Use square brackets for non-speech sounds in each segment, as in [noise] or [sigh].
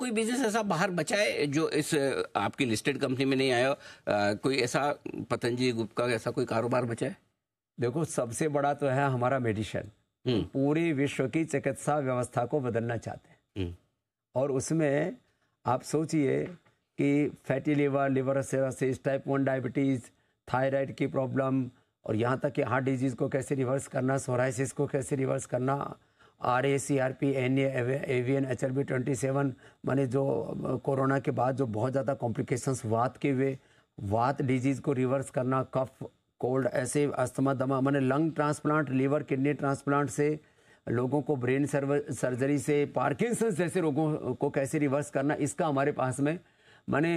कोई बिजनेस ऐसा बाहर बचा है जो इस आपकी लिस्टेड कंपनी में नहीं आया आ, कोई ऐसा पतंजलि ग्रुप का ऐसा कोई कारोबार बचा है देखो सबसे बड़ा तो है हमारा मेडिसिन हम्म। पूरी विश्व की चिकित्सा व्यवस्था को बदलना चाहते हैं हम्म। और उसमें आप सोचिए कि fatty liver liver cirrhosis type one diabetes thyroid की प्रॉब्लम और यहाँ तक कि हार्ट डिजीज़ को कैसे रिवर्स करना सोराइसिस को कैसे रिवर्स करना R A C R P N avian H L B twenty seven मैंने जो कोरोना के बाद जो बहुत ज़्यादा कॉम्प्लिकेशंस वात के हुए वात डिजीज़ को रिवर्स करना कफ कोल्ड ऐसे अस्थमा दमा मैंने lung transplant liver kidney transplant से लोगों को ब्रेन सर्व सर्जरी से पार्किंसंस जैसे रोगों को कैसे रिवर्स करना इसका हमारे पास में मैंने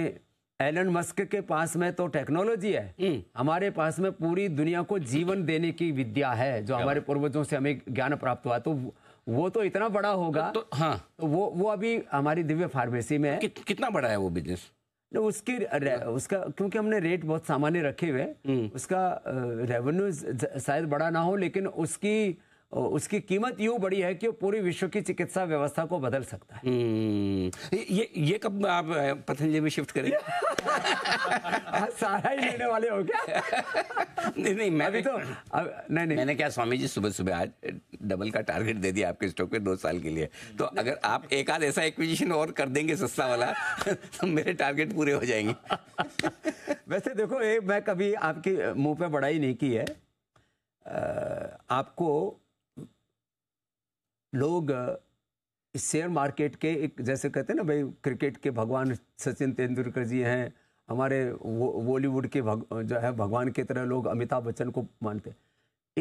एलन मस्क के पास में तो टेक्नोलॉजी है हम्म। हमारे पास में पूरी दुनिया को जीवन देने की विद्या है जो हमारे पूर्वजों से हमें ज्ञान प्राप्त हुआ तो वो तो इतना बड़ा होगा तो, तो हाँ तो वो वो अभी हमारी दिव्य फार्मेसी में है कि, कितना बड़ा है वो बिजनेस तो उसकी उसका क्योंकि हमने रेट बहुत सामान्य रखे हुए हम्म। उसका रेवेन्यू शायद बड़ा ना हो लेकिन उसकी उसकी कीमत यूं बड़ी है कि पूरी विश्व की चिकित्सा व्यवस्था को बदल सकता है हम्म। ये ये कब आप पतंजलि में शिफ्ट करेंगे [laughs] हाँ, सारा ही लेने वाले हो क्या नहीं नहीं मैं अभी तो अब, नहीं नहीं मैंने क्या स्वामी जी सुबह सुबह आज डबल का टारगेट दे दिया आपके स्टॉक पे दो साल के लिए तो अगर आप एक आध ऐसा एक्विजिशन और कर देंगे सस्ता वाला [laughs] तो मेरे टारगेट पूरे हो जाएंगे [laughs] वैसे देखो ये मैं कभी आपके मुंह पे बड़ाई नहीं की है आपको लोग शेयर मार्केट के एक जैसे कहते हैं ना भाई क्रिकेट के भगवान सचिन तेंदुलकर जी हैं हमारे बॉलीवुड के भग, जो है भगवान की तरह लोग अमिताभ बच्चन को मानते हैं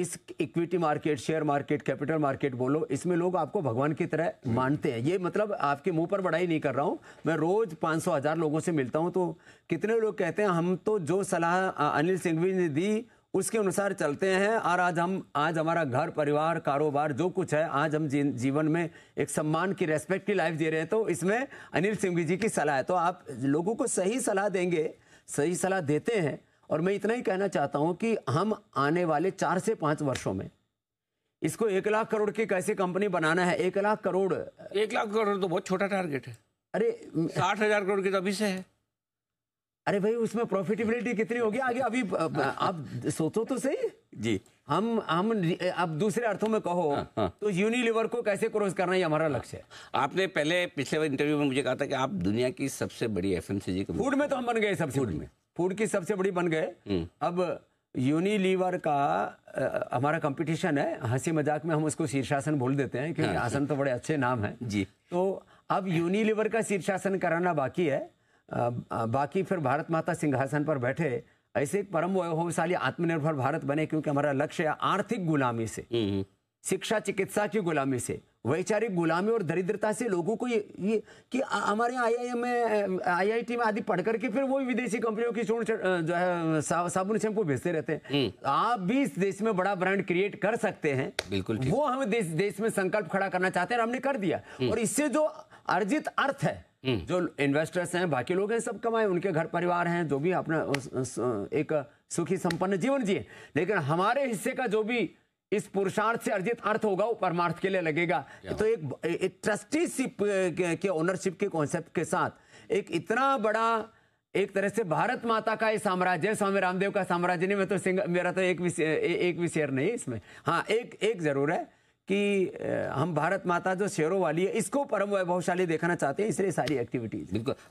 इस equity market share market capital market बोलो इसमें लोग आपको भगवान की तरह मानते हैं ये मतलब आपके मुंह पर बड़ाई नहीं कर रहा हूँ मैं रोज पाँच सौ हज़ार लोगों से मिलता हूँ तो कितने लोग कहते हैं हम तो जो सलाह अनिल सिंघवी ने दी उसके अनुसार चलते हैं और आज हम आज हमारा घर परिवार कारोबार जो कुछ है आज हम जी, जीवन में एक सम्मान की रेस्पेक्ट की लाइफ जी रहे हैं तो इसमें अनिल सिंह जी की सलाह है तो आप लोगों को सही सलाह देंगे सही सलाह देते हैं और मैं इतना ही कहना चाहता हूँ कि हम आने वाले चार से पाँच वर्षों में इसको एक लाख करोड़ की कैसे कंपनी बनाना है एक लाख करोड़ एक लाख करोड़ तो बहुत छोटा टारगेट है अरे साठ हजार करोड़ की तो अभी से है अरे भाई उसमें प्रॉफिटेबिलिटी कितनी होगी आगे अभी हाँ, हाँ। आप सोचो तो सही जी हम हम आप दूसरे अर्थों में कहो हाँ, हाँ. तो यूनिलीवर को कैसे क्रॉस करना ये हमारा लक्ष्य है हाँ। आपने पहले पिछले इंटरव्यू में मुझे कहा था कि आप दुनिया की सबसे बड़ी एफ फूड में तो हम बन गए सबसे फूड में फूड की सबसे बड़ी बन गए हम्म। अब यूनिलीवर का आ, हमारा कंपटीशन है हंसी मजाक में हम उसको शीर्षासन बोल देते हैं क्योंकि आसन तो बड़े अच्छे नाम है जी तो अब यूनिलीवर का शीर्षासन कराना बाकी है बाकी फिर भारत माता सिंहासन पर बैठे ऐसे एक परम वैभवशाली आत्मनिर्भर भारत बने क्योंकि हमारा लक्ष्य है आर्थिक गुलामी से हम्म, हम्म। शिक्षा चिकित्सा की गुलामी से वैचारिक गुलामी और दरिद्रता से लोगों को ये ये कि हमारे आई आई में आईआईटी में आदि पढ़ करके फिर वो विदेशी कंपनियों की चूर्ण जो है साबुन साबुन शैम्पू भेजते रहते हैं हम्म। आप भी इस देश में बड़ा ब्रांड क्रिएट कर सकते हैं बिल्कुल वो हम देश देश में संकल्प खड़ा करना चाहते हैं हमने कर दिया और इससे जो अर्जित अर्थ है हम्म। जो इन्वेस्टर्स हैं बाकी लोग हैं सब कमाए उनके घर परिवार हैं जो भी अपना एक सुखी संपन्न जीवन जिए लेकिन हमारे हिस्से का जो भी इस पुरुषार्थ से अर्जित अर्थ होगा वो परमार्थ के लिए लगेगा तो एक, ट्रस्टीशिप के ओनरशिप के कॉन्सेप्ट के साथ एक इतना बड़ा एक तरह से भारत माता का ये साम्राज्य स्वामी रामदेव का साम्राज्य नहीं मैं तो सिंग मेरा तो एक भी एक भी शेयर नहीं इसमें हाँ एक एक जरूर है कि हम भारत माता जो शेरों वाली है इसको परम वैभवशाली देखना चाहते हैं इसलिए सारी एक्टिविटीज बिल्कुल